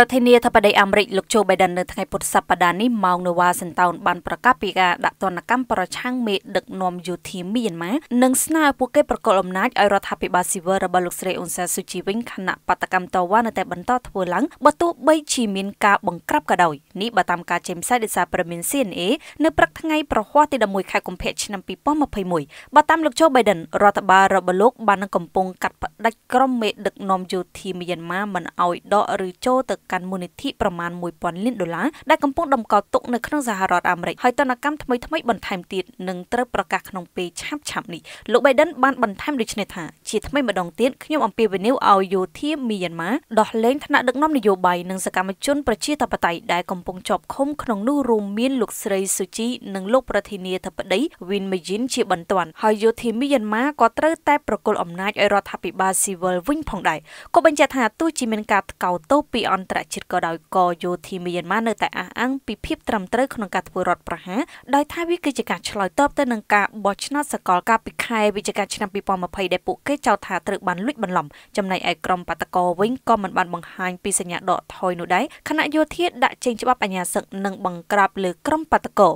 ប្រធានាធិបតីអាមេរិកលោកโจ Biden នៅថ្ងៃពុធសប្តាហ៍នេះម៉ោងនៅវ៉ាស៊ីនតោនបានប្រកាសពីការដាក់ទណ្ឌកម្មប្រឆាំងមេដឹកនាំយោធាមីយ៉ាន់ម៉ានិងស្នើពួកគេប្រកល់អំណាចឲ្យរដ្ឋាភិបាលស៊ីវិលរបស់លោកស្រីអ៊ុនសាស៊ូជីវិញខណៈបដកម្មតវ៉ានៅតែបន្តធ្វើឡើងបើទោះបីជាមានការបង្ក្រាបក៏ដោយនេះបើតាមការចេញផ្សាយដោយសារព្រមាន CNA នៅព្រឹកថ្ងៃប្រហ័សទី11ខែកុម្ភៈឆ្នាំ2021បើតាមលោកโจ Biden រដ្ឋបាលរបស់លោកបានកំពុងកាត់ផ្តាច់ក្រុមមេដឹកនាំយោធាមីយ៉ាន់ម៉ាមិនឲ្យដកឬចូលទៅកាន់มูលនិធិប្រមាណ1000លានដុល្លារដែលកំពុងតម្កល់ទុកនៅក្នុងសហរដ្ឋអាមេរិកហើយតនកម្មថ្មីថ្មីបន្ថែមទៀតនឹងត្រូវប្រកាសក្នុងពេលឆាប់ៗនេះលោក Biden បានបន្ថែមដូចនេះថាជាថ្មីម្ដងទៀតខ្ញុំអំពាវនាវឲ្យយោធាមីយ៉ាន់ម៉ាដោះលែងថ្នាក់ដឹកនាំនយោបាយនិងសកម្មជនប្រជាធិបតេយ្យដែលកំពុងជាប់ឃុំក្នុងនោះរួមមានលោកស្រីស៊ូជីនិងលោកប្រធានាធិបតីវិនមីយិនជាបន្ទាន់ហើយយោធាមីយ៉ាន់ម៉ាក៏ត្រូវតែប្រគល់អំណាចឲ្យរដ្ឋាភិបាលស៊ីវិលវិញផងដែរក៏បញ្ជាក់ថាទោះជាមានការថ្កោលទោសពីអន្តរជាតិក៏ដោយក៏យោធាមីយ៉ាន់ម៉ានៅតែអះអាងពីភាពត្រឹមត្រូវក្នុងការធ្វើរដ្ឋប្រហារដោយថាវាគឺជាការឆ្លើយតបទៅនឹងការបោះឆ្នោតសកលកាលពីខែវិច្ឆិកាឆ្នាំ2020ដែលពួកគេចោទថាត្រូវបានលួចបន្លំចំណែកឯក្រុមបាតកោវិញក៏មិនបានបង្ហាញពីសញ្ញាដកថយនោះដែរគណៈយោធាដាក់ចេញច្បាប់អាជ្ញាសឹកនិងបង្ក្រាបលើក្រុមបាតកោ